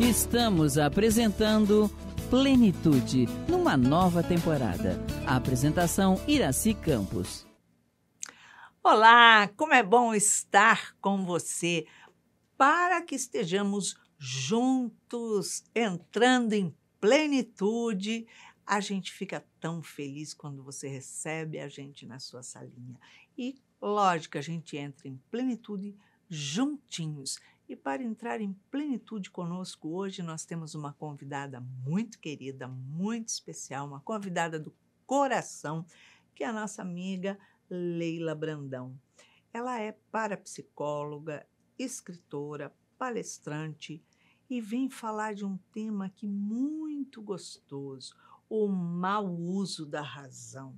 Estamos apresentando Plenitude, numa nova temporada. A apresentação Iraci Campos. Olá, como é bom estar com você para que estejamos juntos, entrando em plenitude. A gente fica tão feliz quando você recebe a gente na sua salinha. E, lógico, a gente entra em plenitude juntinhos. E para entrar em plenitude conosco hoje, nós temos uma convidada muito querida, muito especial, uma convidada do coração, que é a nossa amiga Leila Brandão. Ela é parapsicóloga, escritora, palestrante e vem falar de um tema que muito gostoso, o mau uso da razão.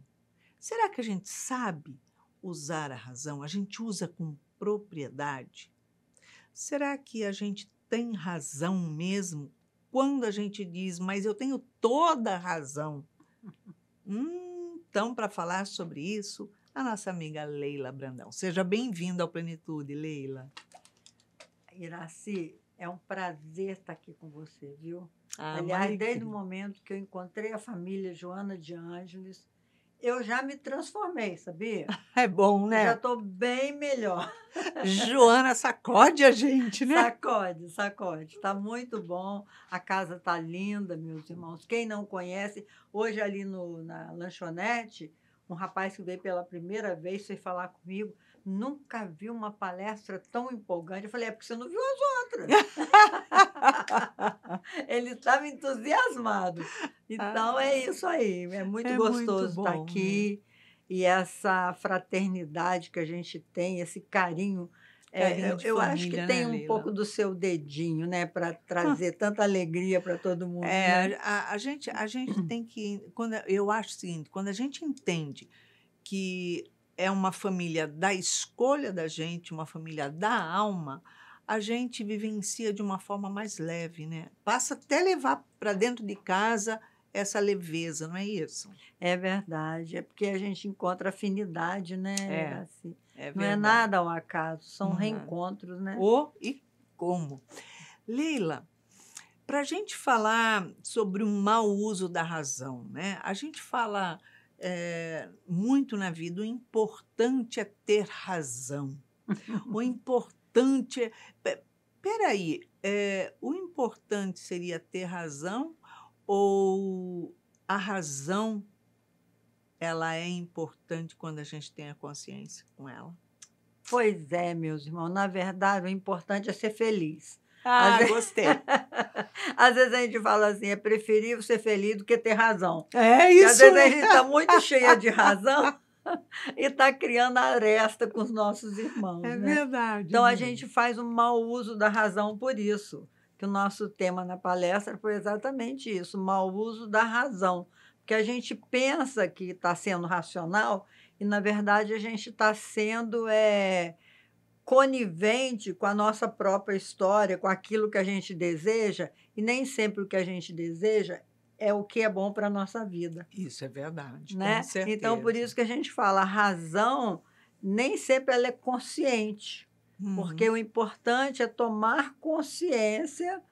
Será que a gente sabe usar a razão? A gente usa com propriedade? Será que a gente tem razão mesmo quando a gente diz, mas eu tenho toda a razão? Hum, então, para falar sobre isso, a nossa amiga Leila Brandão. Seja bem-vinda ao Plenitude, Leila. Iraci, é um prazer estar aqui com você, viu? Ah, Aliás, desde o momento que eu encontrei a família Joana de Ângeles, eu já me transformei, sabia? É bom, né? já estou bem melhor. Joana, sacode a gente, né? Sacode, sacode. Está muito bom. A casa está linda, meus irmãos. Quem não conhece, hoje ali no, na lanchonete, um rapaz que veio pela primeira vez foi falar comigo nunca vi uma palestra tão empolgante. Eu falei, é porque você não viu as outras. Ele estava entusiasmado. Então é ah, é isso aí. É muito é gostoso muito bom, estar aqui. Né? E essa fraternidade que a gente tem, esse carinho. É, eu, eu família, acho que tem né, um pouco do seu dedinho, né, para trazer tanta alegria para todo mundo. É, né? a, a, gente, a gente tem que, quando eu acho o seguinte, quando a gente entende que é uma família da escolha da gente, uma família da alma, a gente vivencia de uma forma mais leve, né? Passa até levar para dentro de casa essa leveza, não é isso? É verdade, é porque a gente encontra afinidade, né? É, assim, é não é nada ao acaso, são uhum. reencontros, né? O e como. Leila, para a gente falar sobre o mau uso da razão, né? A gente fala é, muito na vida. O importante é ter razão. o importante é. Peraí, é, o importante seria ter razão ou a razão ela é importante quando a gente tem a consciência com ela? Pois é, meus irmãos. Na verdade, o importante é ser feliz. Ah, gostei. às vezes a gente fala assim, é preferível ser feliz do que ter razão. É isso. E às vezes né? a gente está muito cheia de razão e está criando aresta com os nossos irmãos. É né? verdade. Então a né? gente faz um mau uso da razão por isso. Que o nosso tema na palestra foi exatamente isso: mau uso da razão. Porque a gente pensa que está sendo racional e, na verdade, a gente está sendo. É, conivente com a nossa própria história, com aquilo que a gente deseja, e nem sempre o que a gente deseja é o que é bom para a nossa vida. Isso é verdade. Né? Então, por isso que a gente fala, a razão nem sempre ela é consciente, uhum. porque o importante é tomar consciência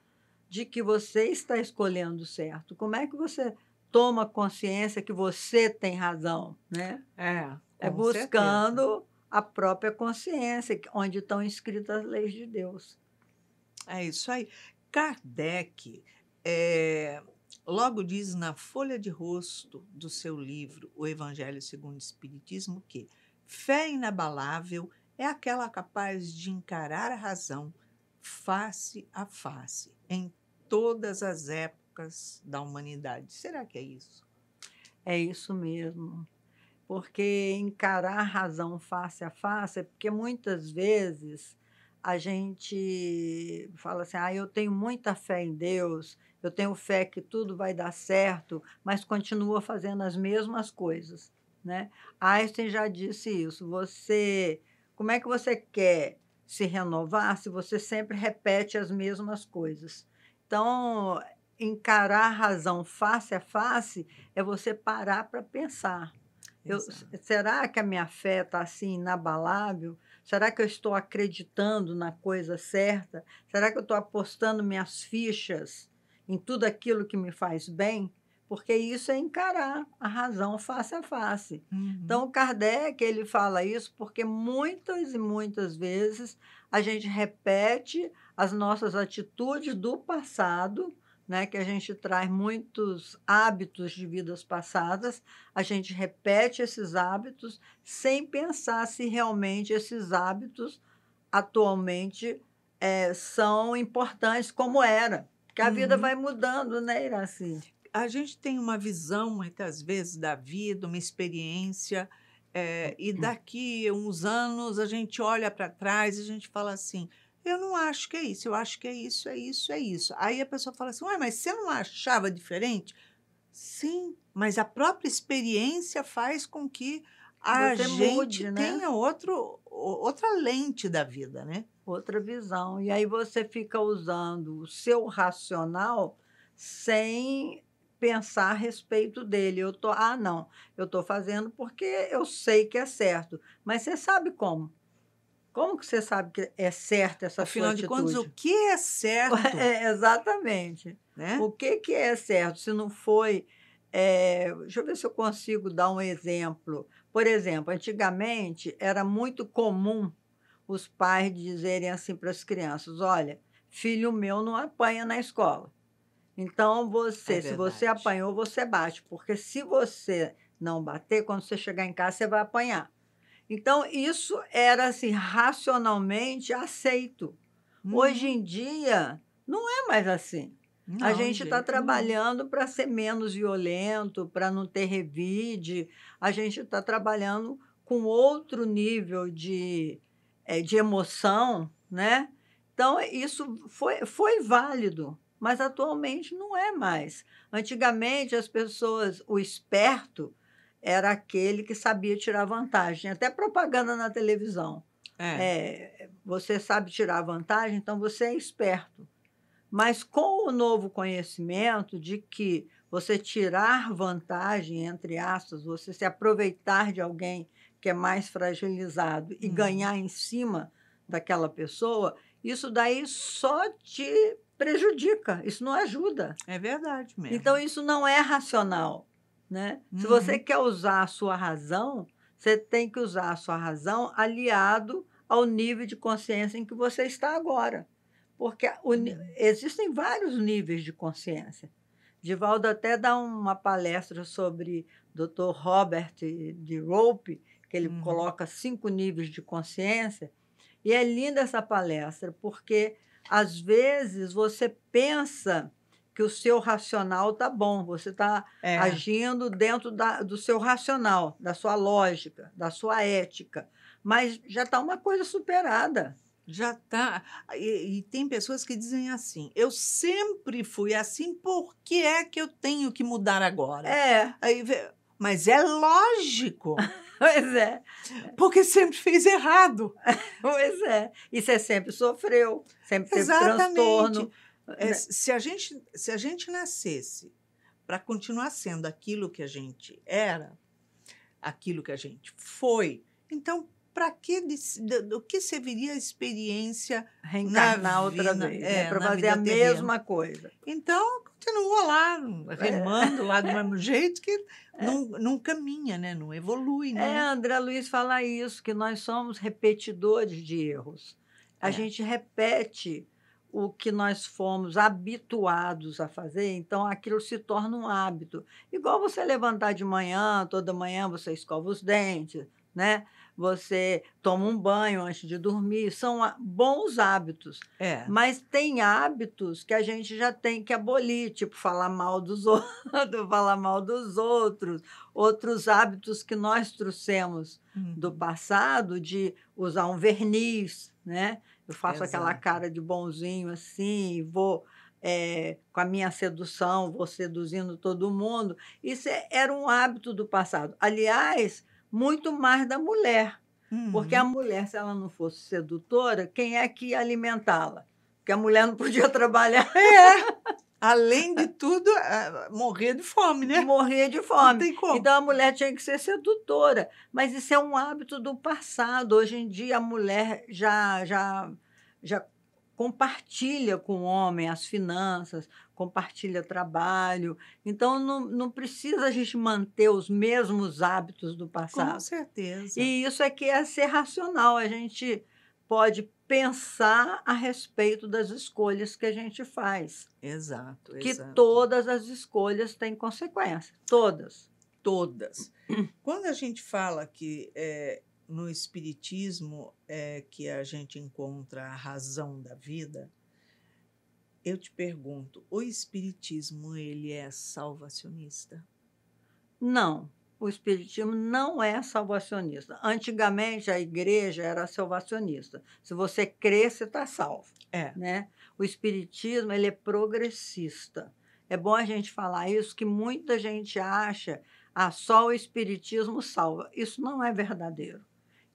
de que você está escolhendo certo. Como é que você toma consciência que você tem razão, né? É, é buscando certeza a própria consciência, onde estão escritas as leis de Deus. É isso aí. Kardec é, logo diz na folha de rosto do seu livro, O Evangelho segundo o Espiritismo, que fé inabalável é aquela capaz de encarar a razão face a face, em todas as épocas da humanidade. Será que é isso? É isso mesmo porque encarar a razão face a face é porque muitas vezes a gente fala assim: ah, eu tenho muita fé em Deus, eu tenho fé que tudo vai dar certo, mas continua fazendo as mesmas coisas. Né? Einstein já disse isso. Você, como é que você quer se renovar se você sempre repete as mesmas coisas? Então, encarar a razão face a face é você parar para pensar. Eu, será que a minha fé está assim inabalável? Será que eu estou acreditando na coisa certa? Será que eu estou apostando minhas fichas em tudo aquilo que me faz bem? Porque isso é encarar a razão face a face. Uhum. Então, Kardec ele fala isso porque muitas e muitas vezes a gente repete as nossas atitudes do passado né, que a gente traz muitos hábitos de vidas passadas, a gente repete esses hábitos sem pensar se realmente esses hábitos atualmente é, são importantes como era. Porque a uhum. vida vai mudando, né, Iraci? A gente tem uma visão, muitas vezes, da vida, uma experiência, é, e uhum. daqui uns anos a gente olha para trás e a gente fala assim: eu não acho que é isso, eu acho que é isso, é isso, é isso. Aí a pessoa fala assim: Ué, mas você não achava diferente? Sim, mas a própria experiência faz com que a Você gente mude, né? tenha outro, outra lente da vida, né? Outra visão. E aí você fica usando o seu racional sem pensar a respeito dele. Eu tô, ah, não, eu tô fazendo porque eu sei que é certo. Mas você sabe como? Como que você sabe que é certa essa Afinal sua Afinal de contas, o que é certo? É, exatamente. Né? né? O que, que é certo? Se não foi. É, deixa eu ver se eu consigo dar um exemplo. Por exemplo, antigamente era muito comum os pais dizerem assim para as crianças: olha, filho meu não apanha na escola. Então, você, é se você apanhou, você bate. Porque se você não bater, quando você chegar em casa, você vai apanhar. Então, isso era assim, racionalmente aceito. Hum. Hoje uhum. em dia, não é mais assim. Não, a gente está trabalhando para ser menos violento, para não ter revide. A gente está trabalhando com outro nível de, é, de emoção, né? Então, isso foi, foi válido, mas atualmente não é mais. Antigamente, as pessoas, o esperto, era aquele que sabia tirar vantagem. Até propaganda na televisão. É. É, você sabe tirar vantagem, então você é esperto. Mas com o novo conhecimento de que você tirar vantagem, entre aspas, você se aproveitar de alguém que é mais fragilizado e hum. ganhar em cima daquela pessoa, isso daí só te prejudica, isso não ajuda. É verdade mesmo. Então isso não é racional. Né? Uhum. Se você uhum. quer usar a sua razão, você tem que usar a sua razão aliado ao nível de consciência em que você está agora. Porque o, é existem vários níveis de consciência. Divaldo até dá uma palestra sobre Dr. Robert de Rope, que ele uhum. coloca cinco níveis de consciência. E é linda essa palestra, porque às vezes você pensa que o seu racional está bom, você está é. agindo dentro da, do seu racional, da sua lógica, da sua ética. Mas já está uma coisa superada. Já está. E, e, tem pessoas que dizem assim: eu sempre fui assim, por que é que eu tenho que mudar agora? É. Aí, mas é lógico. pois é. Porque sempre fez errado. pois é. E você sempre sofreu, sempre teve Exatamente. transtorno é, né. se, a gente, se a gente nascesse para continuar sendo aquilo que a gente era, aquilo que a gente foi, então para que do que serviria a experiência reencarnar outra né, é, vida, vez, é, né, para fazer a mesma coisa. Então continua lá remando é. lá do é. mesmo jeito que é. não, não caminha, né? Não evolui, é, né? É, André Luiz fala isso que nós somos repetidores de erros. A gente repete o que nós fomos habituados a fazer, então aquilo se torna um hábito. Igual você levantar de manhã, toda manhã você escova os dentes, né? Você toma um banho antes de dormir, são bons hábitos. É. Mas tem hábitos que a gente já tem que abolir, tipo falar mal dos outros, falar mal dos outros, outros hábitos que nós trouxemos hum. do uhum. passado de usar um verniz, né? Eu faço Exato. aquela cara de bonzinho assim, vou é, com a minha sedução, vou seduzindo todo mundo. Isso é, era um hábito do passado. Aliás, muito mais da mulher. Uhum. Porque a uhum. mulher, se ela não fosse sedutora, quem é que ia alimentá-la? Porque a mulher não podia trabalhar. É. Além de tudo, eh, morrer de fome, né? Morrer de fome. Não tem como. Então a mulher tinha que ser sedutora. Mas isso é um hábito do passado. Hoje em dia a mulher já, já, já compartilha com o homem as finanças, compartilha trabalho. Então não, não precisa a gente manter os mesmos hábitos do passado. Com certeza. E isso é que é ser racional. A gente pode pensar a respeito das escolhas que a gente faz. Exato. Que exato. todas as escolhas têm consequência. Todas. Todas. Quando a gente fala que é, no Espiritismo é que a gente encontra a razão da vida, eu te pergunto, o Espiritismo ele é salvacionista? Não o Espiritismo não é salvacionista. Antigamente, a igreja era salvacionista. Se você crê, você está salvo. É. Né? O Espiritismo ele é progressista. É bom a gente falar isso, que muita gente acha ah, só o Espiritismo salva. Isso não é verdadeiro.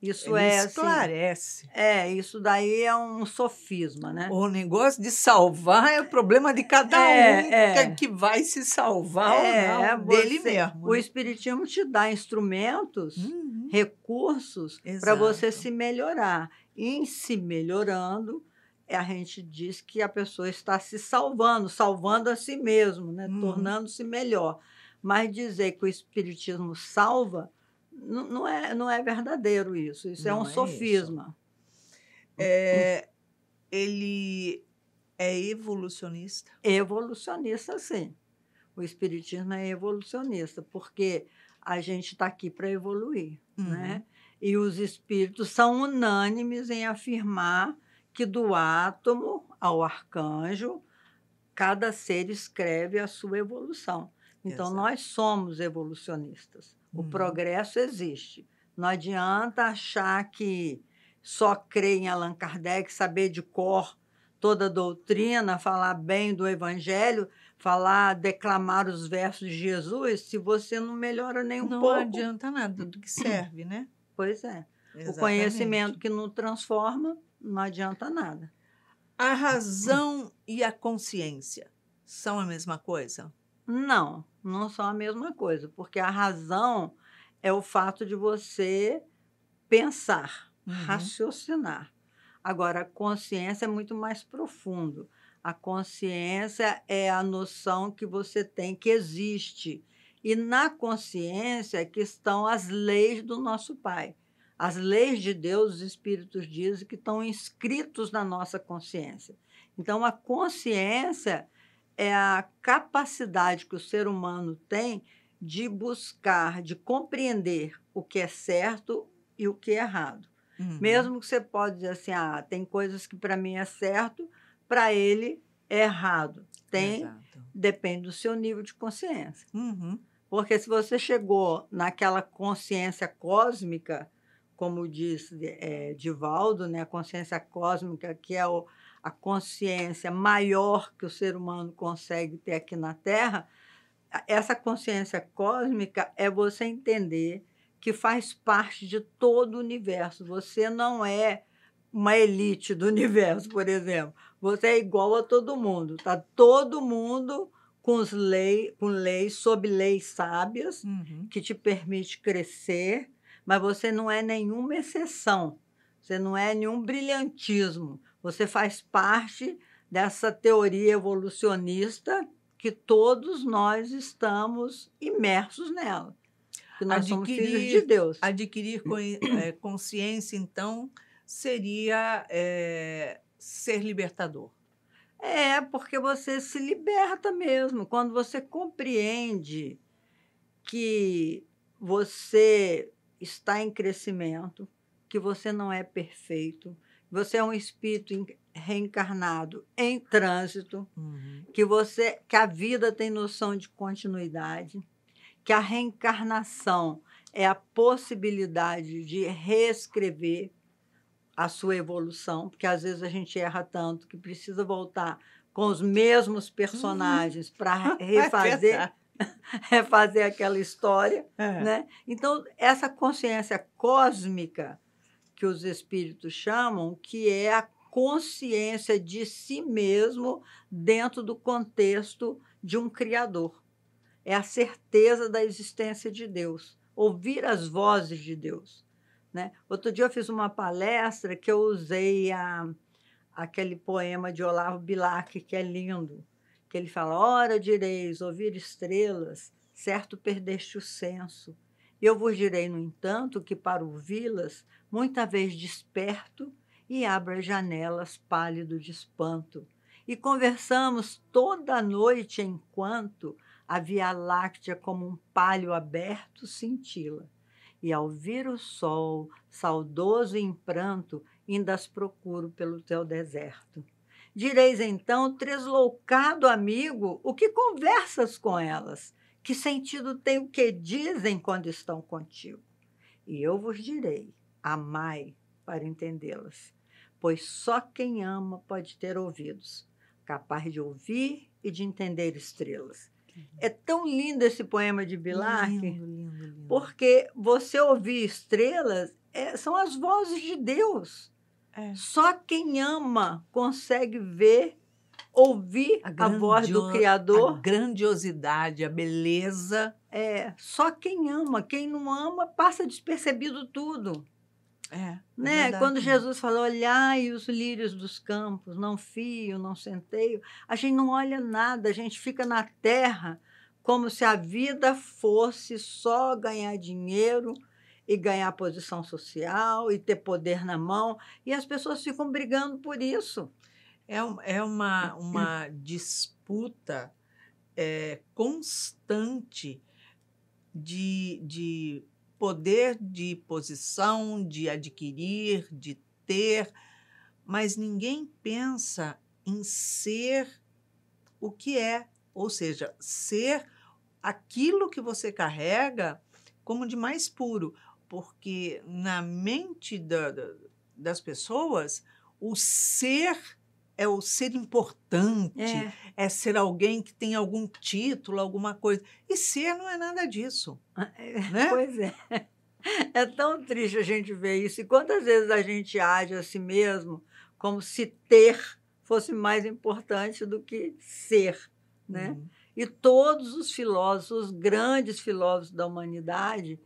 Isso Ele é. Assim, esclarece. Assim, é, isso daí é um sofisma, né? O negócio de salvar é o problema de cada é, um é. é que vai se salvar é, ou não, é, dele você, mesmo. O né? Espiritismo te dá instrumentos, uhum. recursos para você se melhorar. E em se melhorando, a gente diz que a pessoa está se salvando, salvando a si mesmo, né? Uhum. tornando-se melhor. Mas dizer que o Espiritismo salva não, não, é, não é verdadeiro isso. Isso é não é um é sofisma. Hum. É, ele é evolucionista? Evolucionista, sim. O espiritismo é evolucionista, porque a gente está aqui para evoluir, né? uhum. né? E os espíritos são unânimes em afirmar que do átomo ao arcanjo, cada ser escreve a sua evolução. Então, Exato. nós somos evolucionistas. O hum. progresso existe. Não adianta achar que só crer em Allan Kardec, saber de cor toda a doutrina, falar bem do Evangelho, falar, declamar os versos de Jesus, se você não melhora nem um não pouco. Não adianta nada do que serve, né? Pois é. Exatamente. O conhecimento que não transforma não adianta nada. A razão e a consciência são a mesma coisa? Não, não são a mesma coisa, porque a razão é o fato de você pensar, uhum. raciocinar. Agora, a consciência é muito mais profundo. A consciência é a noção que você tem que existe. E na consciência é que estão as leis do nosso Pai. As leis de Deus, os Espíritos dizem que estão inscritos na nossa consciência. Então, a consciência é a capacidade que o ser humano tem de buscar, de compreender o que é certo e o que é errado. Uhum. Mesmo que você pode dizer assim, ah, tem coisas que para mim é certo, para ele é errado. Tem, Exato. depende do seu nível de consciência. Uhum. Porque se você chegou naquela consciência cósmica, como diz é, Divaldo, né, a consciência cósmica, que é o, a consciência maior que o ser humano consegue ter aqui na Terra, essa consciência cósmica é você entender que faz parte de todo o universo. Você não é uma elite do universo, por exemplo. Você é igual a todo mundo. Tá todo mundo com as leis, com leis sob leis sábias uhum. que te permite crescer, mas você não é nenhuma exceção. Você não é nenhum brilhantismo. Você faz parte dessa teoria evolucionista que todos nós estamos imersos nela. Que nós adquirir, somos filhos de Deus. Adquirir eh, consciência, então, seria é, ser libertador. É, porque você se liberta mesmo. Quando você compreende que você está em crescimento, que você não é perfeito, você é um espírito reencarnado em trânsito, uhum. que você que a vida tem noção de continuidade, que a reencarnação é a possibilidade de reescrever a sua evolução, porque às vezes a gente erra tanto que precisa voltar com os mesmos personagens uhum. para refazer é refazer aquela história, é. né? Então essa consciência cósmica que os espíritos chamam, que é a consciência de si mesmo dentro do contexto de um criador. É a certeza da existência de Deus, ouvir as vozes de Deus. Né? Outro dia eu fiz uma palestra que eu usei a, aquele poema de Olavo Bilac, que é lindo, que ele fala: Ora direis, ouvir estrelas, certo perdeste o senso. Eu vos direi, no entanto, que para ouvi-las muita vez desperto e abro as janelas pálido de espanto. E conversamos toda a noite enquanto a Via Láctea como um palho aberto cintila. E ao vir o sol, saudoso em pranto, ainda as procuro pelo teu deserto. Direis então, tresloucado amigo, o que conversas com elas? Que sentido tem o que dizem quando estão contigo? E eu vos direi Amai para entendê-las, pois só quem ama pode ter ouvidos, capaz de ouvir e de entender estrelas. É tão lindo esse poema de Bilac, lindo, lindo, lindo. porque você ouvir estrelas é, são as vozes de Deus. É. Só quem ama consegue ver, ouvir a, a voz do Criador. A grandiosidade, a beleza. É, só quem ama. Quem não ama passa despercebido tudo. É, é, né? Quando Jesus falou, olhai os lírios dos campos, não fio, não centeio, a gente não olha nada, a gente fica na terra como se a vida fosse só ganhar dinheiro e ganhar posição social e ter poder na mão. E as pessoas ficam brigando por isso. É, é uma, uma disputa é, constante de, de poder de posição, de adquirir, de ter, mas ninguém pensa em ser o que é, ou seja, ser aquilo que você carrega como de mais puro, porque na mente da, das pessoas o ser é o ser importante, é. é. ser alguém que tem algum título, alguma coisa. E ser não é nada disso. Ah, é, né? Pois é. É tão triste a gente ver isso. E quantas vezes a gente age a si mesmo como se ter fosse mais importante do que ser, né? Uhum. E todos os filósofos, os grandes filósofos da humanidade,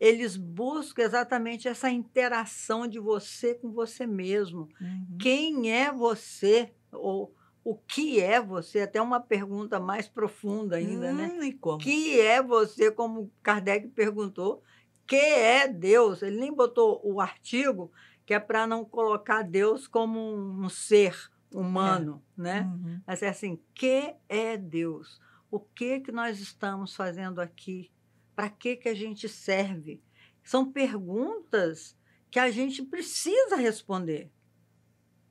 eles buscam exatamente essa interação de você com você mesmo. Uhum. Quem é você? Ou o que é você? Até uma pergunta mais profunda ainda, né? hum, né? E como? Que é você, como Kardec perguntou, que é Deus? Ele nem botou o artigo, que é para não colocar Deus como um ser humano, é. né? Uhum. Mas é assim, que é Deus? O que que nós estamos fazendo aqui? Para que, que a gente serve? São perguntas que a gente precisa responder.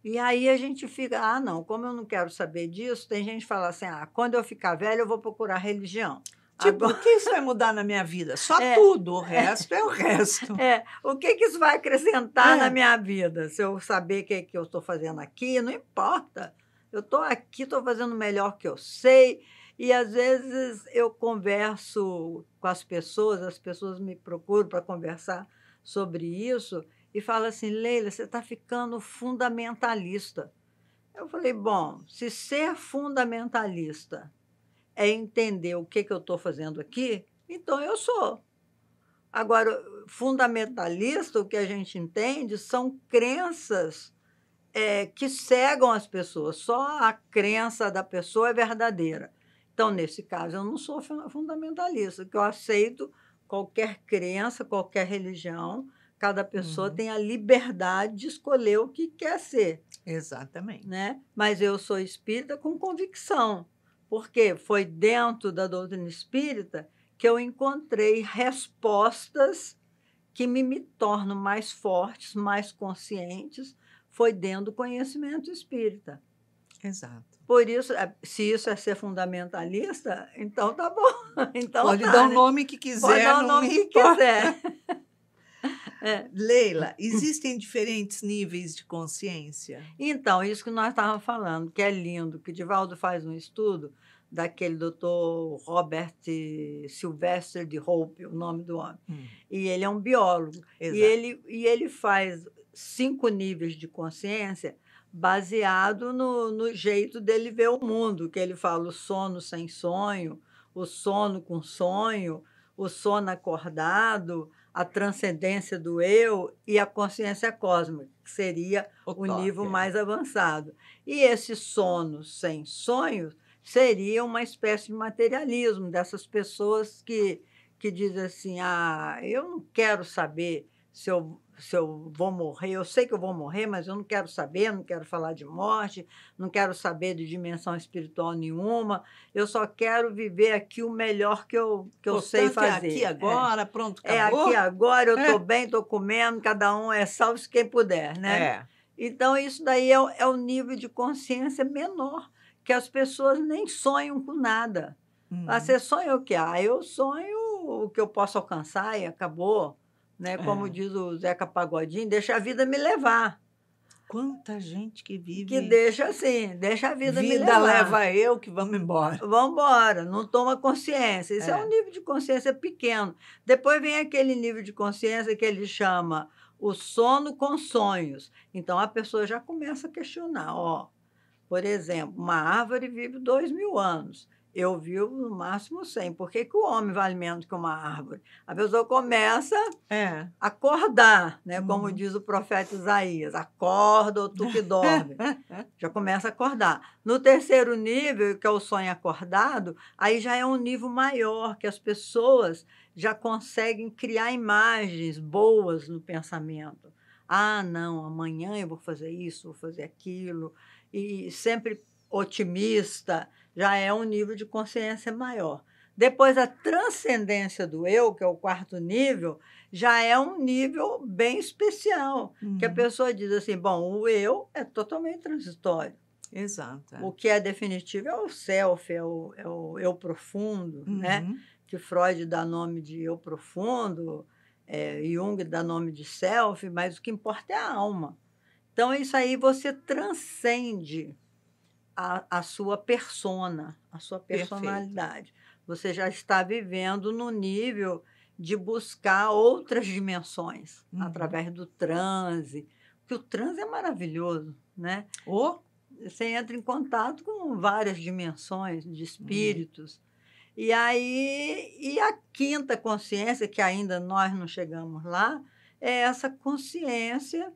E aí a gente fica, ah, não, como eu não quero saber disso, tem gente que fala assim, ah, quando eu ficar velho eu vou procurar religião. Tipo, Agora... o que isso vai mudar na minha vida? Só é, tudo, o é. resto é, é, o resto. É, o que, que isso vai acrescentar é. na minha vida? Se eu saber o que, que eu estou fazendo aqui, não importa. Eu estou aqui, estou fazendo o melhor que eu sei, e às vezes eu converso com as pessoas, as pessoas me procuram para conversar sobre isso e falam assim: Leila, você está ficando fundamentalista. Eu falei: bom, se ser fundamentalista é entender o que, que eu estou fazendo aqui, então eu sou. Agora, fundamentalista, o que a gente entende são crenças é, que cegam as pessoas. Só a crença da pessoa é verdadeira. Então, nesse caso, eu não sou fundamentalista, que eu aceito qualquer crença, qualquer religião, cada pessoa uhum. tem a liberdade de escolher o que quer ser. Exatamente. Né? Mas eu sou espírita com convicção, porque foi dentro da doutrina espírita que eu encontrei respostas que me, me tornam mais fortes, mais conscientes, foi dentro do conhecimento espírita. Exato. Por isso, eh, se isso é ser fundamentalista, então tá bom. Então Pode tá, dar o né? nome que quiser. Pode dar o nome que quiser. É. Leila, existem diferentes níveis de consciência? Então, isso que nós estávamos falando, que é lindo, que Divaldo faz um estudo daquele doutor Robert Sylvester de Hope, o nome do homem. Hum. E ele é um biólogo. Exato. E ele, e ele faz cinco níveis de consciência baseado no, no jeito dele ver o mundo, que ele fala o sono sem sonho, o sono com sonho, o sono acordado, a transcendência do eu e a consciência cósmica, que seria o, o nível é. mais avançado. E esse sono sem sonhos seria uma espécie de materialismo dessas pessoas que, que dizem assim: ah, eu não quero saber se eu se eu vou morrer, eu sei que eu vou morrer, mas eu não quero saber, não quero falar de morte, não quero saber de dimensão espiritual nenhuma, eu só quero viver aqui o melhor que eu, que eu sei é fazer. É aqui agora, é. pronto, acabou. É aqui agora, eu estou é. bem, estou comendo, cada um é salvo se quem puder, né? É. Então, isso daí é, é o nível de consciência menor, que as pessoas nem sonham com nada. Uhum. Ah, você sonha o que? Ah, eu sonho o que eu posso alcançar e acabou né? É. Como é. diz o Zeca Pagodinho, deixa a vida me levar. Quanta gente que vive. Que deixa assim, deixa a vida, vida me levar. Vida leva eu que vamos embora. Vamos embora, não toma consciência. Isso é. é. um nível de consciência pequeno. Depois vem aquele nível de consciência que ele chama o sono com sonhos. Então a pessoa já começa a questionar, ó. Por exemplo, uma árvore vive dois mil anos eu vi no máximo 100. Por que, que o homem vale menos que uma árvore? A pessoa começa é. a acordar, né? Como uhum. diz o profeta Isaías, acorda ou tu que dorme. já começa a acordar. No terceiro nível, que é o sonho acordado, aí já é um nível maior, que as pessoas já conseguem criar imagens boas no pensamento. Ah, não, amanhã eu vou fazer isso, vou fazer aquilo. E sempre otimista, já é um nível de consciência maior. Depois, a transcendência do eu, que é o quarto nível, já é um nível bem especial, uhum. que a uhum. pessoa diz assim: bom, o eu é totalmente transitório. Exato. É. O que é definitivo é o self, é o, é o eu profundo, né? uhum. né? Que Freud dá nome de eu profundo, é, Jung dá nome de self, mas o que importa é a alma. Então, isso aí você transcende a, sua persona, a sua personalidade. Perfeito. Você já está vivendo no nível de buscar outras dimensões uhum. através do transe, porque o transe é maravilhoso, né? Ou você entra em contato com várias dimensões de uhum. espíritos. Uhum. E aí, e a quinta consciência, que ainda nós não chegamos lá, é essa consciência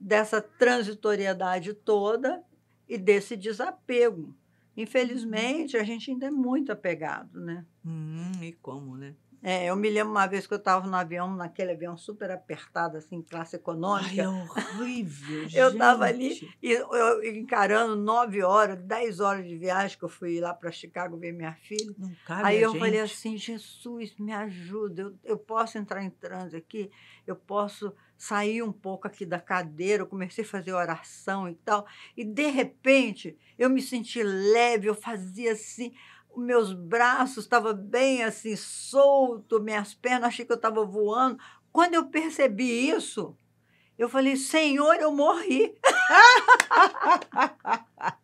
dessa transitoriedade toda e desse desapego. Infelizmente, uhum. a gente ainda é muito apegado, né? Hum, e como, né? É, eu me lembro uma vez que eu estava no avião, naquele avião super apertado, assim, classe econômica. Ai, é horrível, Eu estava ali e eu, encarando nove horas, dez horas de viagem, que eu fui lá para Chicago ver minha filha. Não cabe Aí eu gente. falei assim, Jesus, me ajuda, eu, eu posso entrar em transe aqui? Eu posso saí um pouco aqui da cadeira, eu comecei a fazer oração e tal, e de repente eu me senti leve, eu fazia assim, meus braços estavam bem assim solto, minhas pernas, achei que eu estava voando. Quando eu percebi isso, eu falei: "Senhor, eu morri".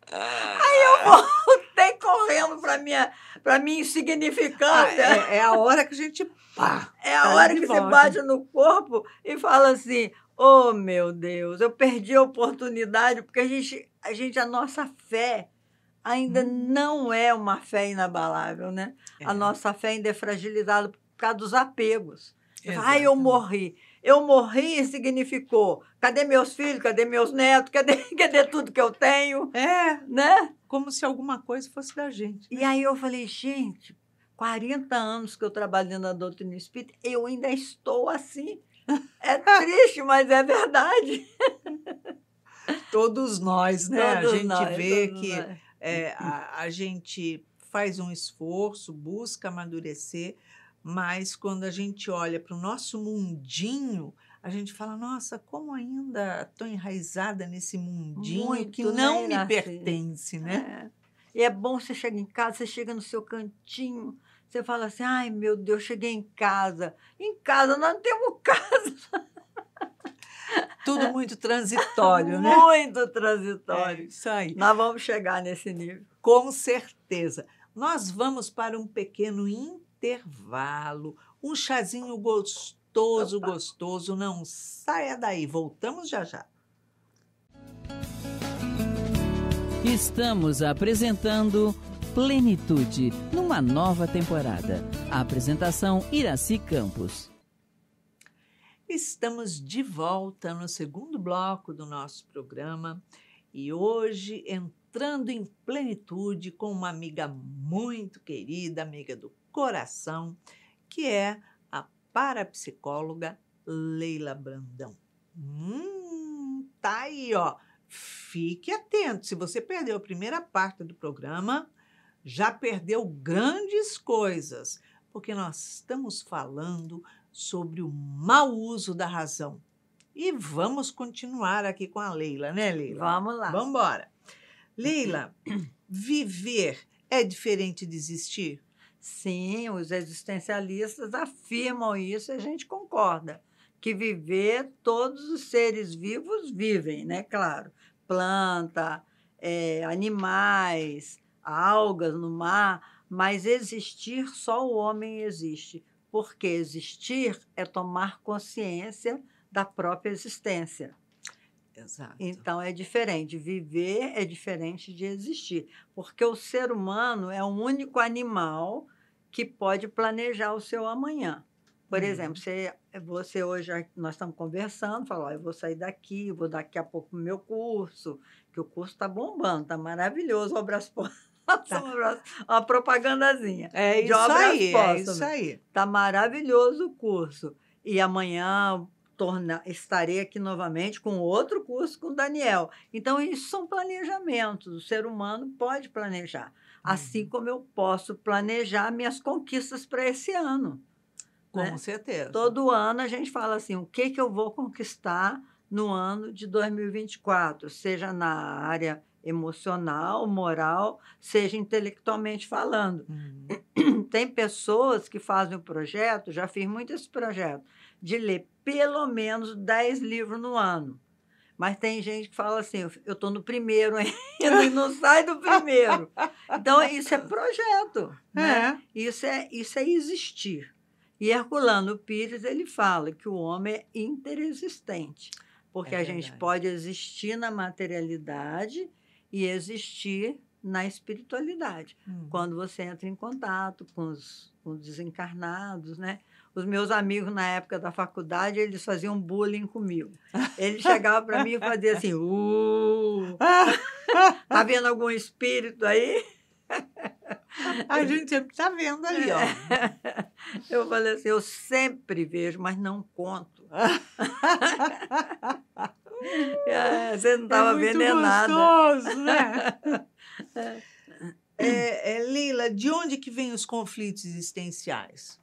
Aí eu voltei correndo para minha, para minha insignificância. Ah, é, é, a hora que a gente pá. É a tá hora que volta. se bate no corpo e fala assim: "Oh, meu Deus, eu perdi a oportunidade porque a gente, a gente a nossa fé ainda hum. não é uma fé inabalável, né? É. A nossa fé ainda é fragilizada por causa dos apegos. Exatamente. Ai, eu morri. Eu morri significou. Cadê meus filhos? Cadê meus netos? Cadê, cadê tudo que eu tenho? É, né? Como se alguma coisa fosse da gente. Né? E aí eu falei, gente, 40 anos que eu trabalho na doutrina espírita, eu ainda estou assim. É triste, mas é verdade. Todos nós, né? Todos a gente nós, vê que é, a, a gente faz um esforço, busca amadurecer, mas quando a gente olha para o nosso mundinho, a gente fala, nossa, como ainda estou enraizada nesse mundinho Muito, que né, não né, me pertence, né? É. E é bom você chegar em casa, você chega no seu cantinho, você fala assim, ai meu Deus, cheguei em casa. Em casa, nós não temos casa. Tudo muito transitório, né? Muito é, transitório. É isso aí. Nós vamos chegar nesse nível. Com certeza. Nós vamos para um pequeno intervalo intervalo, um chazinho gostoso, Opa. gostoso. Não saia daí, voltamos já já. Estamos apresentando Plenitude, numa nova temporada. A apresentação Iraci Campos. Estamos de volta no segundo bloco do nosso programa e hoje entrando em plenitude com uma amiga muito querida, amiga do coração, que é a parapsicóloga Leila Brandão. Hum, tá aí, ó. Fique atento, se você perdeu a primeira parte do programa, já perdeu grandes coisas, porque nós estamos falando sobre o mau uso da razão. E vamos continuar aqui com a Leila, né, Leila? Vamos lá. Vamos embora. Leila, viver é diferente de existir? Sim, os existencialistas afirmam isso e a gente concorda. Que viver, todos os seres vivos vivem, né? Claro. Planta, é, animais, algas no mar, mas existir só o homem existe. Porque existir é tomar consciência da própria existência. Exato. Então é diferente. Viver é diferente de existir, porque o ser humano é o único animal que pode planejar o seu amanhã. Por hum. exemplo, você, você hoje, nós estamos conversando, falou, oh, eu vou sair daqui, vou daqui a pouco meu curso, que o curso está bombando, está maravilhoso, obras tá. Uma propagandazinha. É isso aí, é isso aí. Está maravilhoso o curso. E amanhã torna, estarei aqui novamente com outro curso com o Daniel. Então, isso são planejamentos. O ser humano pode planejar. Assim uhum. como eu posso planejar minhas conquistas para esse ano. Né? Com né? certeza. Todo ano a gente fala assim: o que, que eu vou conquistar no ano de 2024, seja na área emocional, moral, seja intelectualmente falando. Uhum tem pessoas que fazem o projeto, já fiz muito esse projeto, de ler pelo menos 10 livros no ano. Mas tem gente que fala assim, eu estou no primeiro ainda e não sai do primeiro. Então, isso é projeto. Né? É. Isso, é, isso é existir. E Herculano Pires, ele fala que o homem é interexistente, porque é a gente pode existir na materialidade e existir na espiritualidade. Hum. Quando você entra em contato com os, com os desencarnados, né? Os meus amigos na época da faculdade, eles faziam bullying comigo. Eles chegavam para mim e faziam assim: uh, tá vendo algum espírito aí? A gente sempre está vendo ali, ó. Eu falei assim: eu sempre vejo, mas não conto. É, você não estava é vendo é gostoso, nada. Né? É, é, é de onde que vêm os conflitos existenciais?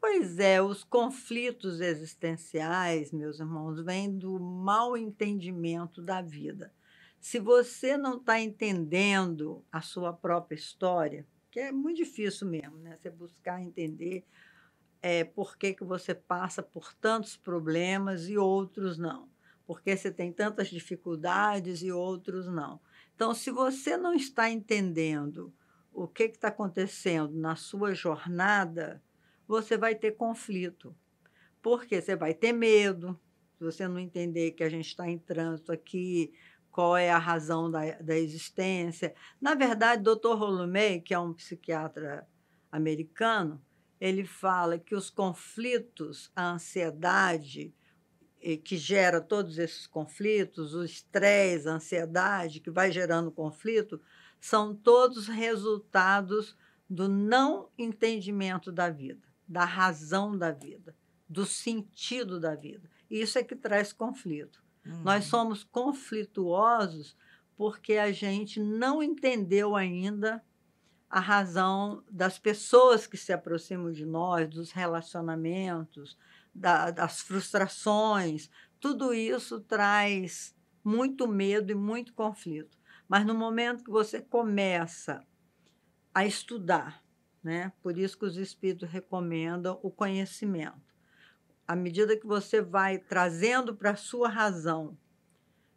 Pois é, os conflitos existenciais, meus irmãos, vêm do mal entendimento da vida. Se você não está entendendo a sua própria história, que é muito difícil mesmo, né? Você buscar entender é, por que, que você passa por tantos problemas e outros não. Por que você tem tantas dificuldades e outros não então, se você não está entendendo o que está acontecendo na sua jornada, você vai ter conflito. Porque você vai ter medo, se você não entender que a gente está em trânsito aqui, qual é a razão da, da existência. Na verdade, Dr. Rolumei, que é um psiquiatra americano, ele fala que os conflitos, a ansiedade, que gera todos esses conflitos, o estresse, a ansiedade que vai gerando conflito, são todos resultados do não entendimento da vida, da razão da vida, do sentido da vida. Isso é que traz conflito. Uhum. Nós somos conflituosos porque a gente não entendeu ainda a razão das pessoas que se aproximam de nós, dos relacionamentos, da, das frustrações, tudo isso traz muito medo e muito conflito. Mas no momento que você começa a estudar, né? Por isso que os espíritos recomendam o conhecimento. À medida que você vai trazendo para a sua razão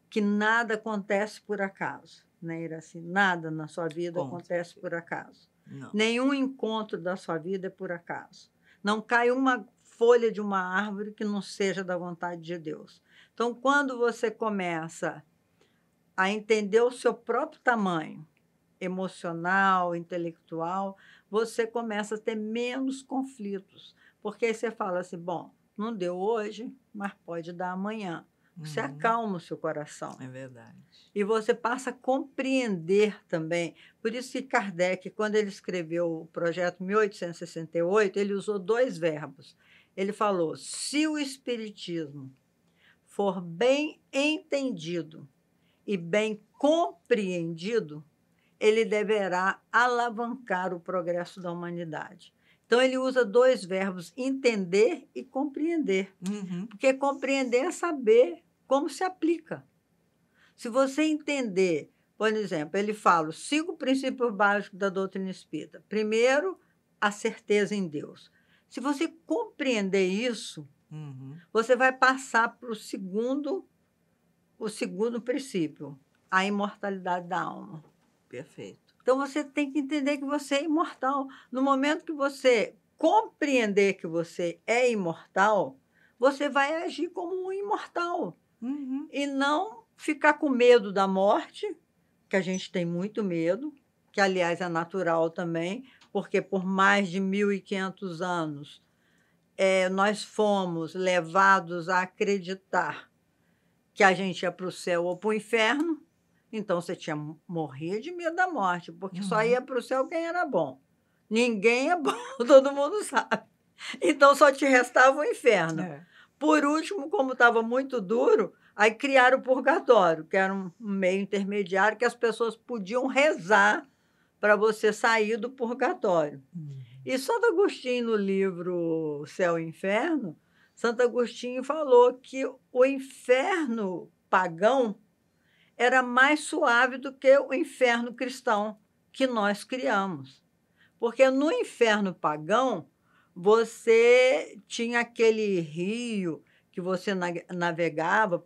que nada acontece por acaso, né, assim: Nada na sua vida Conta. acontece por acaso. Não. Nenhum encontro da sua vida é por acaso. Não cai uma folha de uma árvore que não seja da vontade de Deus. Então, quando você começa a entender o seu próprio tamanho emocional, intelectual, você começa a ter menos conflitos. Porque aí você fala assim: bom, não deu hoje, mas pode dar amanhã. Você uhum. acalma o seu coração. É verdade. E você passa a compreender também. Por isso que Kardec, quando ele escreveu o projeto 1868, ele usou dois verbos. Ele falou: se o Espiritismo for bem entendido e bem compreendido, ele deverá alavancar o progresso da humanidade. Então, ele usa dois verbos, entender e compreender. Uhum. Porque compreender é saber como se aplica. Se você entender, por exemplo, ele fala os cinco princípios básicos da doutrina espírita. Primeiro, a certeza em Deus. Se você compreender isso, uhum. você vai passar para o segundo, o segundo princípio, a imortalidade da alma. Perfeito. Então você tem que entender que você é imortal. No momento que você compreender que você é imortal, você vai agir como um imortal uhum. e não ficar com medo da morte, que a gente tem muito medo, que aliás é natural também, porque por mais de 1.500 anos é, nós fomos levados a acreditar que a gente ia para o céu ou para o inferno. Então você tinha morria de medo da morte, porque uhum. só ia para o céu quem era bom. Ninguém é bom, todo mundo sabe. Então só te restava o inferno. É. Por último, como estava muito duro, aí criaram o purgatório, que era um meio intermediário que as pessoas podiam rezar para você sair do purgatório. Uhum. E Santo Agostinho, no livro Céu e Inferno, Santo Agostinho falou que o inferno pagão era mais suave do que o inferno cristão que nós criamos. Porque no inferno pagão, você tinha aquele rio que você navegava,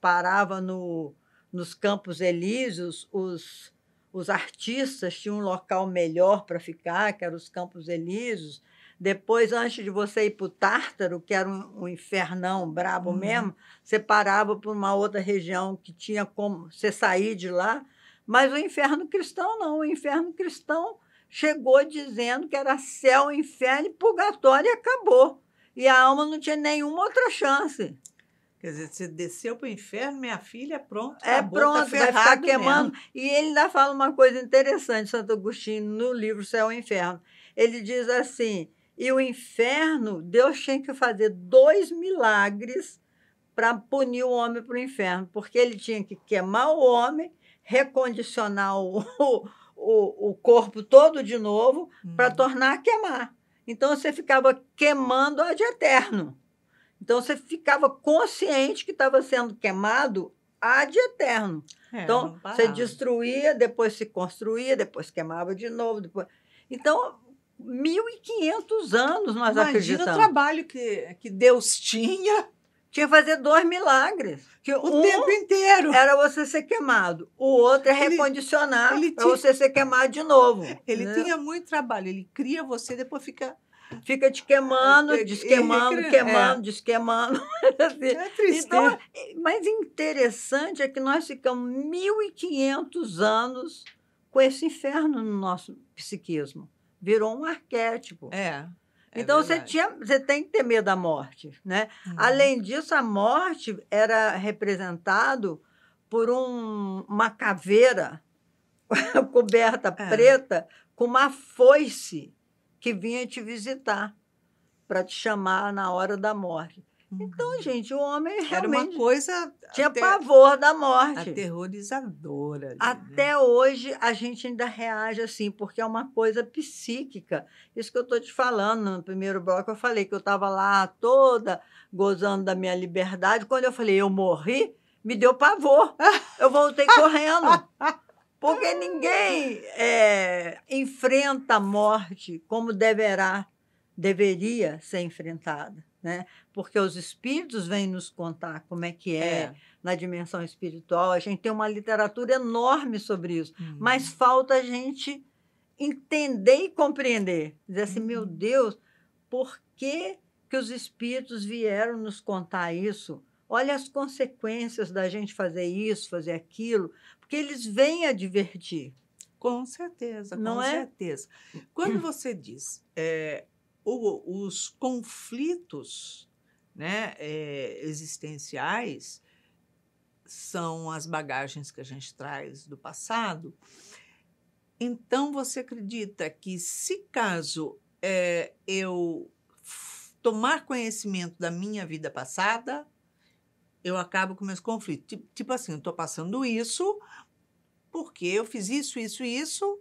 parava no, nos Campos Elíseos, os os artistas tinham um local melhor para ficar, que era os Campos Elíseos. Depois, antes de você ir para o Tártaro, que era um, um infernão brabo uhum. mesmo, você parava para uma outra região que tinha como você sair de lá. Mas o inferno cristão não. O inferno cristão chegou dizendo que era céu, inferno e purgatório e acabou. E a alma não tinha nenhuma outra chance. Quer dizer, você desceu para o inferno, minha filha, pronto. É tá pronto, tá vai ficar queimando. Mesmo. E ele ainda fala uma coisa interessante, Santo Agostinho, no livro Céu e Inferno. Ele diz assim: e o inferno, Deus tinha que fazer dois milagres para punir o homem para o inferno, porque ele tinha que queimar o homem, recondicionar o, o, o corpo todo de novo, hum. para tornar a queimar. Então você ficava queimando de eterno. Então você ficava consciente que estava sendo queimado ad eterno. É, então você destruía, depois se construía, depois queimava de novo. Depois... Então 1.500 anos nós Imagina acreditamos. Imagina o trabalho que, que Deus tinha. Tinha que fazer dois milagres. Que o um tempo inteiro. Era você ser queimado. O outro é recondicionar para você ser queimado de novo. Ele né? tinha muito trabalho. Ele cria você, depois fica fica te queimando, desqueimando, queimando, é. desqueimando. É é. é assim. É triste. Então, mas interessante é que nós ficamos 1.500 anos com esse inferno no nosso psiquismo. Virou um arquétipo. É. É então você, tinha, você tem que ter medo da morte, né? Uhum. Além disso, a morte era representado por um, uma caveira coberta é. preta com uma foice que vinha te visitar para te chamar na hora da morte. Uhum. Então, gente, o homem Era uma coisa tinha pavor da morte. Aterrorizadora. Ali, até né? hoje a gente ainda reage assim, porque é uma coisa psíquica. Isso que eu estou te falando no primeiro bloco, eu falei que eu estava lá toda gozando da minha liberdade. Quando eu falei eu morri, me deu pavor. Eu voltei correndo. Porque ninguém é, enfrenta a morte como deverá, deveria ser enfrentada. Né? Porque os espíritos vêm nos contar como é que é, é, na dimensão espiritual. A gente tem uma literatura enorme sobre isso, uhum. mas falta a gente entender e compreender. Dizer assim, uhum. meu Deus, por que, que os espíritos vieram nos contar isso? Olha as consequências da gente fazer isso, fazer aquilo. Porque eles vêm advertir. Com certeza, não com é? certeza. Quando hum. você diz é, o, os conflitos né, é, existenciais são as bagagens que a gente traz do passado, então você acredita que se caso é, eu tomar conhecimento da minha vida passada, eu acabo com meus conflitos. Tipo, tipo assim, eu estou passando isso porque eu fiz isso, isso e isso,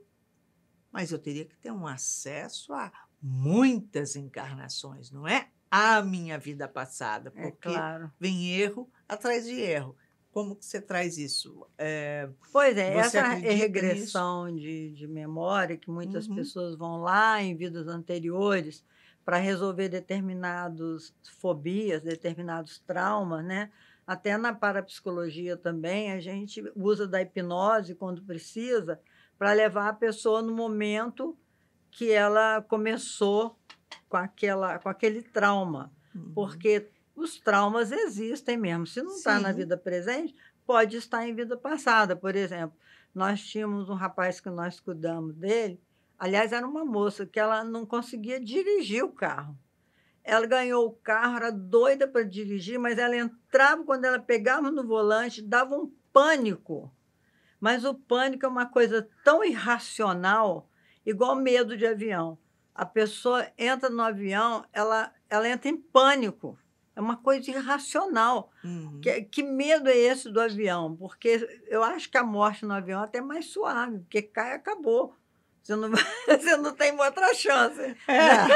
mas eu teria que ter um acesso a muitas encarnações, não é? A minha vida passada, é, porque é claro. vem erro atrás de erro. Como que você traz isso? É, pois é, essa regressão de, de memória que muitas uhum. pessoas vão lá em vidas anteriores para resolver determinados fobias, determinados traumas, né? Até na parapsicologia também, a gente usa da hipnose quando precisa para levar a pessoa no momento que ela começou com, aquela, com aquele trauma. Uhum. Porque os traumas existem mesmo. Se não está na vida presente, pode estar em vida passada. Por exemplo, nós tínhamos um rapaz que nós cuidamos dele. Aliás, era uma moça que ela não conseguia dirigir o carro. Ela ganhou o carro, era doida para dirigir, mas ela entrava quando ela pegava no volante, dava um pânico. Mas o pânico é uma coisa tão irracional, igual medo de avião. A pessoa entra no avião, ela, ela entra em pânico. É uma coisa irracional. Uhum. Que, que, medo é esse do avião? Porque eu acho que a morte no avião é até mais suave, porque cai e acabou. Você não, você não tem outra chance. É. Né?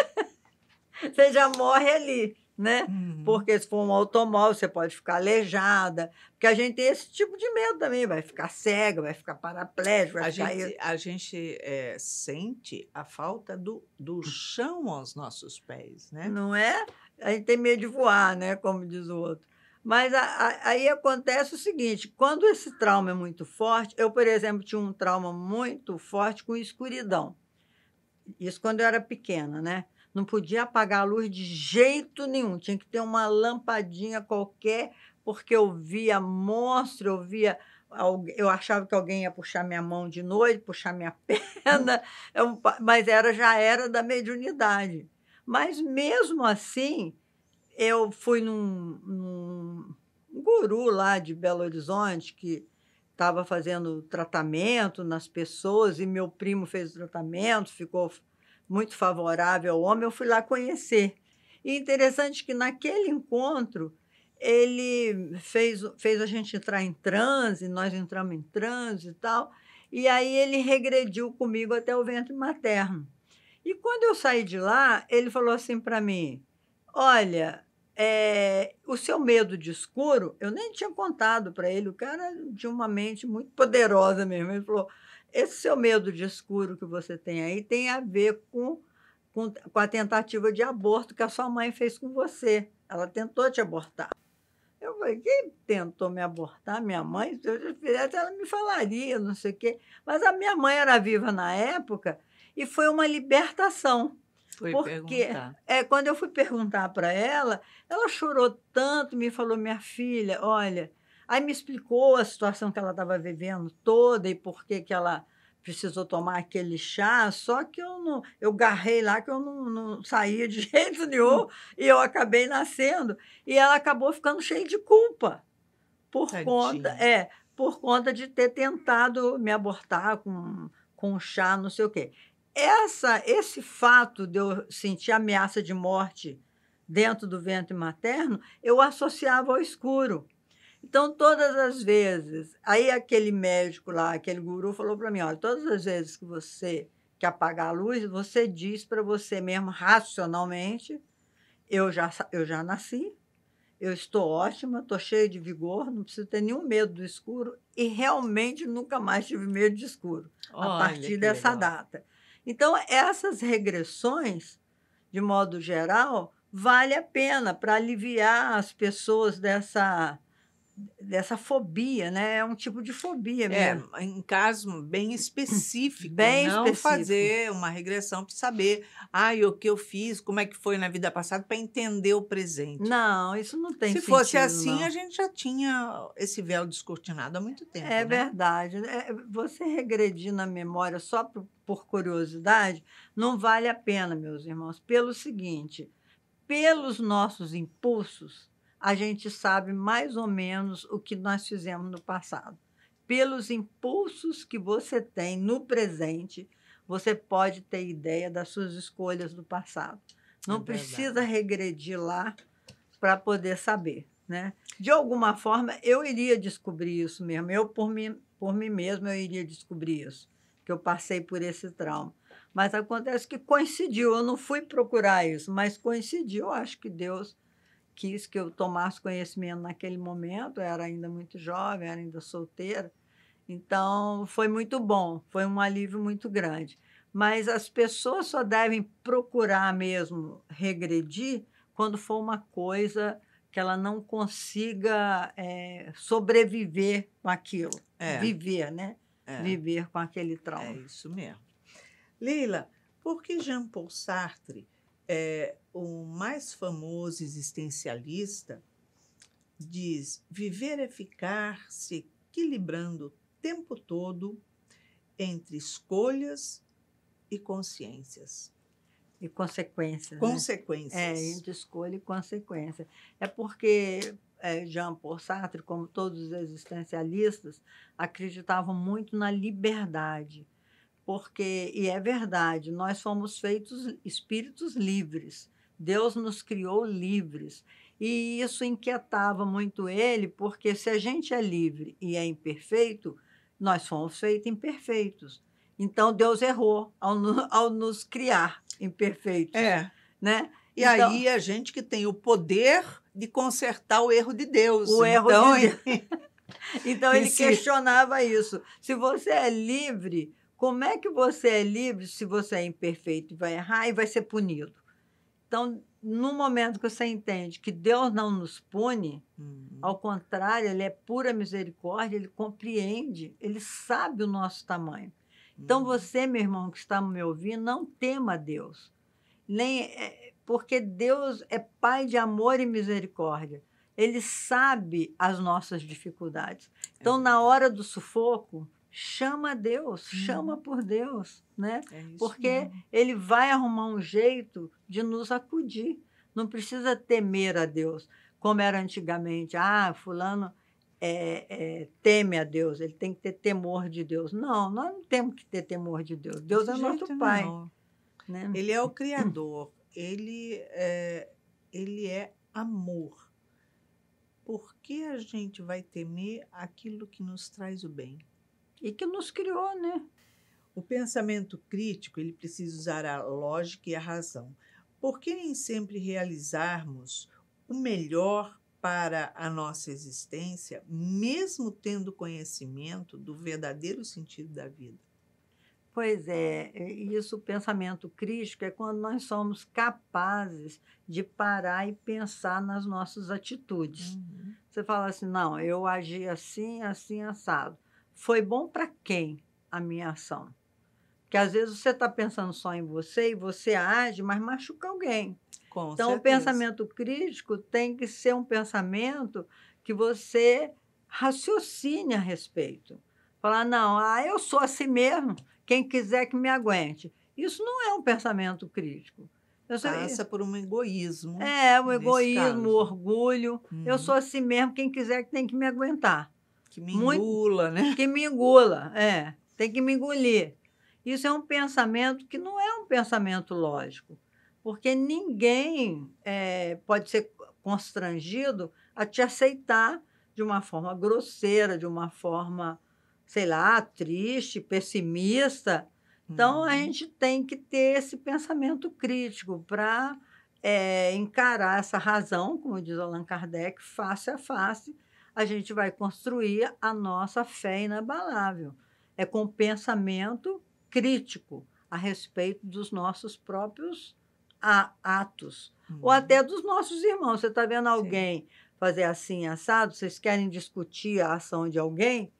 você já morre ali, né? Uhum. Porque se for um automóvel, você pode ficar aleijada. Porque a gente tem esse tipo de medo também, vai ficar cega, vai ficar paraplégico, vai a ficar Gente, a gente é, sente a falta do, do chão aos nossos pés, né? Não é? A gente tem medo de voar, né? Como diz o outro. Mas a, a, aí acontece o seguinte: quando esse trauma é muito forte, eu, por exemplo, tinha um trauma muito forte com escuridão. Isso quando eu era pequena, né? Não podia apagar a luz de jeito nenhum. Tinha que ter uma lampadinha qualquer, porque eu via monstro, eu via. Eu achava que alguém ia puxar minha mão de noite, puxar minha perna, eu, é mas era já era da mediunidade. Mas mesmo assim, eu fui num, num guru lá de Belo Horizonte que estava fazendo tratamento nas pessoas e meu primo fez o tratamento, ficou muito favorável ao homem, eu fui lá conhecer. E interessante que naquele encontro ele fez, fez a gente entrar em transe, nós entramos em transe e tal, e aí ele regrediu comigo até o ventre materno. E quando eu saí de lá, ele falou assim para mim: Olha, é, o seu medo de escuro, eu nem tinha contado para ele, o cara de uma mente muito poderosa mesmo. Ele falou: esse seu medo de escuro que você tem aí tem a ver com, com, com a tentativa de aborto que a sua mãe fez com você. Ela tentou te abortar. Eu falei, quem tentou me abortar? Minha mãe? Se eu fizesse, ela me falaria, não sei o quê. Mas a minha mãe era viva na época e foi uma libertação. Foi porque perguntar. é quando eu fui perguntar para ela, ela chorou tanto, me falou: "Minha filha, olha, Aí me explicou a situação que ela estava vivendo toda e por que, que ela precisou tomar aquele chá, só que eu não, eu garrei lá que eu não, não saía de jeito nenhum e eu acabei nascendo e ela acabou ficando cheia de culpa por Tadinha. conta, é, por conta de ter tentado me abortar com com chá, não sei o quê. Essa esse fato de eu sentir ameaça de morte dentro do ventre materno, eu associava ao escuro. Então, todas as vezes, aí aquele médico lá, aquele guru falou para mim, olha, todas as vezes que você quer apagar a luz, você diz para você mesmo racionalmente, eu já, eu já nasci, eu estou ótima, estou cheia de vigor, não preciso ter nenhum medo do escuro e realmente nunca mais tive medo de escuro Olha, a partir dessa legal. data. Então, essas regressões, de modo geral, vale a pena para aliviar as pessoas dessa dessa fobia, né? É um tipo de fobia é, mesmo. É, em caso bem específico, bem não específico. fazer uma regressão para saber, ai, ah, o que eu fiz, como é que foi na vida passada para entender o presente. Não, isso não tem Se sentido, fosse assim, não. a gente já tinha esse véu descortinado há muito tempo. É né? verdade. É, você regredir na memória só por curiosidade não vale a pena, meus irmãos, pelo seguinte, pelos nossos impulsos, a gente sabe mais ou menos o que nós fizemos no passado. Pelos impulsos que você tem no presente, você pode ter ideia das suas escolhas do passado. Não é precisa regredir lá para poder saber, né? De alguma forma, eu iria descobrir isso mesmo. Eu, por mim, por mim mesma, eu iria descobrir isso, que eu passei por esse trauma. Mas acontece que coincidiu, eu não fui procurar isso, mas coincidiu, acho que Deus quis que eu tomasse conhecimento naquele momento, eu era ainda muito jovem, era ainda solteira. Então, foi muito bom, foi um alívio muito grande. Mas as pessoas só devem procurar mesmo regredir quando for uma coisa que ela não consiga é, sobreviver com aquilo, é. viver, né? É. Viver com aquele é trauma. É isso mesmo. Leila, por que Jean Paul Sartre é, o mais famoso existencialista diz: viver é ficar se equilibrando o tempo todo entre escolhas e consciências. E consequências. Né? Consequências. Né? É, entre escolha e consequência. É porque é, eh, Jean Paul Sartre, como todos os existencialistas, acreditavam muito na liberdade porque, e é verdade, nós fomos feitos espíritos livres. Deus nos criou livres. E isso inquietava muito ele, porque se a gente é livre e é imperfeito, nós fomos feitos imperfeitos. Então Deus errou ao, ao nos criar imperfeitos. É. Né? E então, aí a gente que tem o poder de consertar o erro de Deus. O erro então, de Deus. então ele questionava isso. Se você é livre, como é que você é livre se você é imperfeito e vai errar e vai ser punido? Então, no momento que você entende que Deus não nos pune, uhum. ao contrário, Ele é pura misericórdia, Ele compreende, Ele sabe o nosso tamanho. Então, uhum. Então, você, meu irmão, que está me ouvindo, não tema Deus. Nem, é, porque Deus é Pai de amor e misericórdia. Ele sabe as nossas dificuldades. É então, é. na hora do sufoco, chama Deus, hum. chama uhum. por Deus, né? É Porque mesmo. ele vai arrumar um jeito de nos acudir. Não precisa temer a Deus, como era antigamente. Ah, fulano é, é, teme a Deus, ele tem que ter temor de Deus. Não, nós não temos que ter temor de Deus. Deus é nosso Pai. Né? Ele é o Criador, ele é, ele é amor. Por que a gente vai temer aquilo que nos traz o bem? E que nos criou, né? O pensamento crítico, ele precisa usar a lógica e a razão. Por que nem sempre realizarmos o melhor para a nossa existência, mesmo tendo conhecimento do verdadeiro sentido da vida? Pois é, é isso, o pensamento crítico, é quando nós somos capazes de parar e pensar nas nossas atitudes. Uhum. Você fala assim: não, eu agi assim, assim, assado foi bom para quem a minha ação? Porque às vezes você está pensando só em você e você age, mas machuca alguém. Com então, certeza. o pensamento crítico tem que ser um pensamento que você raciocine a respeito. Falar, não, ah, eu sou assim mesmo, quem quiser que me aguente. Isso não é um pensamento crítico. Eu sou... Passa por um egoísmo. É, um egoísmo, caso. orgulho. Eu sou uhum. assim mesmo, quem quiser que tem que me aguentar. Que me engula, muito, né? Que me engula, é. Tem que me engolir. Isso é um pensamento que não é um pensamento lógico, porque ninguém é, pode ser constrangido a te aceitar de uma forma grosseira, de uma forma, sei lá, triste, pessimista. Então, uhum. a gente tem que ter esse pensamento crítico para é, encarar essa razão, como diz Allan Kardec, face a face a gente vai construir a nossa fé inabalável. É com pensamento crítico a respeito dos nossos próprios atos, uhum. ou até dos nossos irmãos. Você está vendo alguém Sim. fazer assim, assado? Vocês querem discutir a ação de alguém?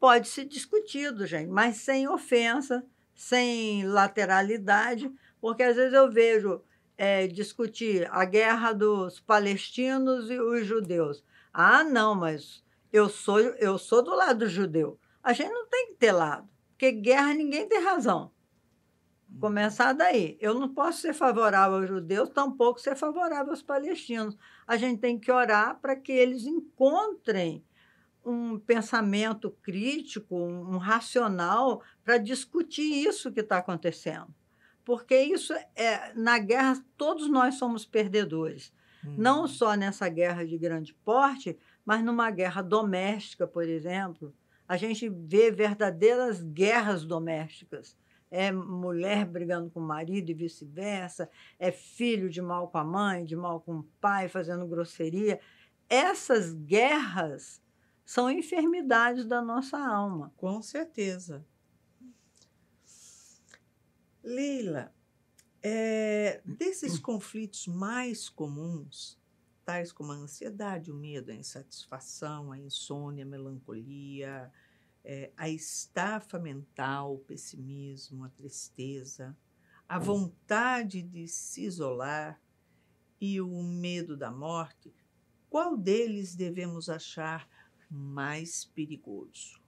Pode ser discutido, gente, mas sem ofensa, sem lateralidade, porque às vezes eu vejo é, discutir a guerra dos palestinos e os judeus. Ah, não, mas eu sou, eu sou do lado judeu. A gente não tem que ter lado, porque guerra ninguém tem razão. Hum. Começar daí. Eu não posso ser favorável aos judeus, tampouco ser favorável aos palestinos. A gente tem que orar para que eles encontrem um pensamento crítico, um racional, para discutir isso que está acontecendo. Porque isso é, na guerra todos nós somos perdedores. Não hum. só nessa guerra de grande porte, mas numa guerra doméstica, por exemplo. A gente vê verdadeiras guerras domésticas. É mulher brigando com o marido e vice-versa, é filho de mal com a mãe, de mal com o pai, fazendo grosseria. Essas guerras são enfermidades da nossa alma. Com certeza. Leila, é, desses hum. conflitos mais comuns, tais como a ansiedade, o medo, a insatisfação, a insônia, a melancolia, é, a estafa mental, o pessimismo, a tristeza, a hum. vontade de se isolar e o medo da morte, qual deles devemos achar mais perigoso?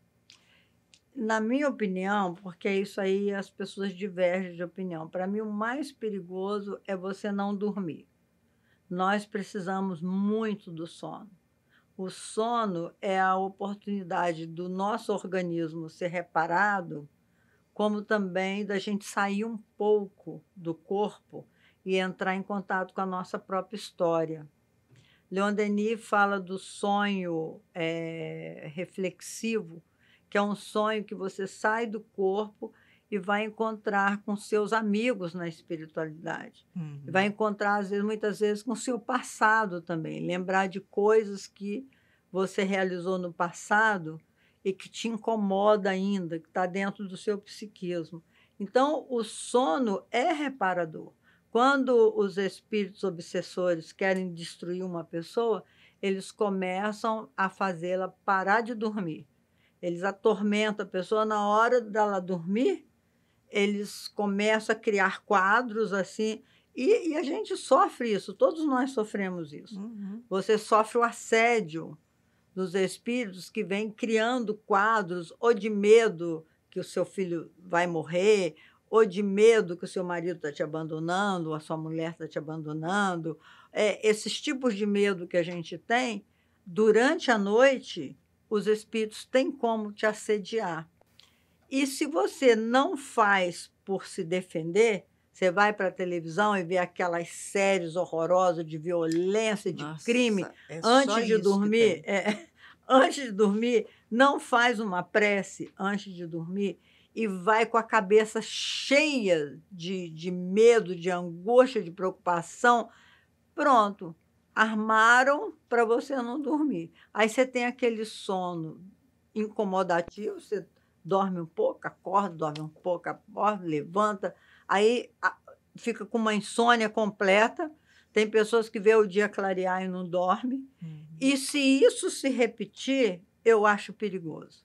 na minha opinião, porque isso aí as pessoas divergem de opinião, para mim o mais perigoso é você não dormir. Nós precisamos muito do sono. O sono é a oportunidade do nosso organismo ser reparado, como também da gente sair um pouco do corpo e entrar em contato com a nossa própria história. Leon Denis fala do sonho é, reflexivo que é um sonho que você sai do corpo e vai encontrar com seus amigos na espiritualidade. Uhum. Vai encontrar, às vezes, muitas vezes, com seu passado também. Lembrar de coisas que você realizou no passado e que te incomoda ainda, que está dentro do seu psiquismo. Então, o sono é reparador. Quando os espíritos obsessores querem destruir uma pessoa, eles começam a fazê-la parar de dormir eles atormentam a pessoa na hora dela dormir, eles começam a criar quadros assim. E, e a gente sofre isso, todos nós sofremos isso. Uhum. Você sofre o assédio dos espíritos que vem criando quadros ou de medo que o seu filho vai morrer, ou de medo que o seu marido está te abandonando, ou a sua mulher está te abandonando. É, esses tipos de medo que a gente tem, durante a noite, os espíritos têm como te assediar. E se você não faz por se defender, você vai para a televisão e vê aquelas séries horrorosas de violência, de Nossa, crime. É antes de dormir, é, antes de dormir, não faz uma prece antes de dormir e vai com a cabeça cheia de, de medo, de angústia, de preocupação. Pronto, armaram para você não dormir. Aí você tem aquele sono incomodativo, você dorme um pouco, acorda, dorme um pouco, acorda, levanta, aí fica com uma insônia completa. Tem pessoas que vê o dia clarear e não dorme. Uhum. E se isso se repetir, eu acho perigoso.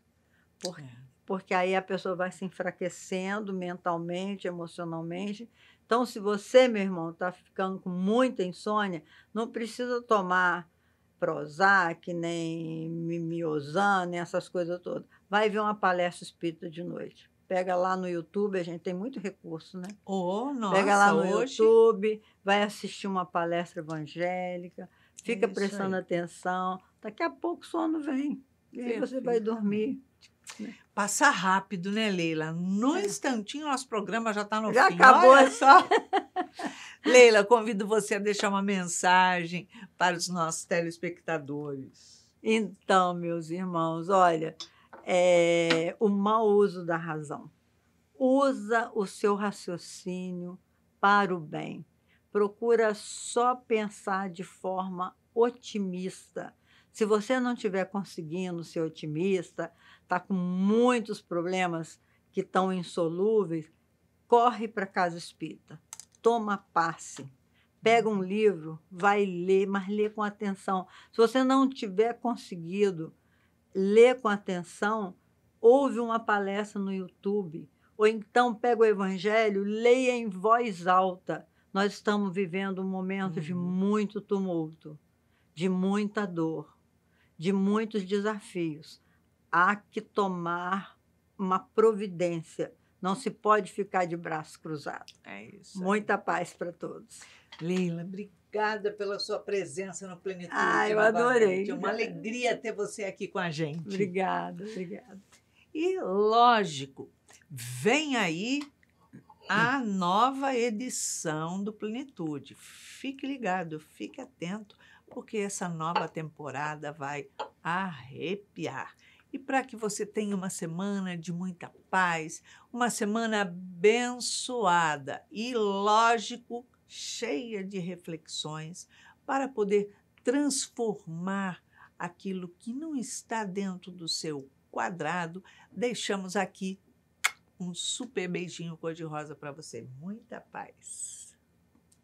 Por, é. Porque aí a pessoa vai se enfraquecendo mentalmente, emocionalmente, então, se você, meu irmão, está ficando com muita insônia, não precisa tomar Prozac, nem Mimiosan, nem essas coisas todas. Vai ver uma palestra espírita de noite. Pega lá no YouTube, a gente tem muito recurso, né? Oh, nossa, Pega lá no hoje... YouTube, vai assistir uma palestra evangélica, fica é Isso prestando aí. atenção. Daqui a pouco o sono vem. E aí você vai dormir né? Passa rápido, né, Leila? No é. instantinho, nosso programa já está no já fim. Já acabou. Olha é só. Leila, convido você a deixar uma mensagem para os nossos telespectadores. Então, meus irmãos, olha, é, o mau uso da razão. Usa o seu raciocínio para o bem. Procura só pensar de forma otimista se você não estiver conseguindo ser otimista, está com muitos problemas que estão insolúveis, corre para casa espírita, toma passe, pega um livro, vai ler, mas lê com atenção. Se você não tiver conseguido ler com atenção, ouve uma palestra no YouTube, ou então pega o evangelho, leia em voz alta. Nós estamos vivendo um momento uhum. de muito tumulto, de muita dor de muitos desafios. Há que tomar uma providência. Não se pode ficar de braço cruzado. É isso. Muita paz para todos. Leila, obrigada pela sua presença no Plenitude. Ah, eu adorei. É uma alegria ter você aqui com a gente. Obrigada, obrigada. E lógico, vem aí a nova edição do Plenitude. Fique ligado, fique atento porque essa nova temporada vai arrepiar. E para que você tenha uma semana de muita paz, uma semana abençoada e, lógico, cheia de reflexões para poder transformar aquilo que não está dentro do seu quadrado, deixamos aqui um super beijinho cor-de-rosa para você. Muita paz!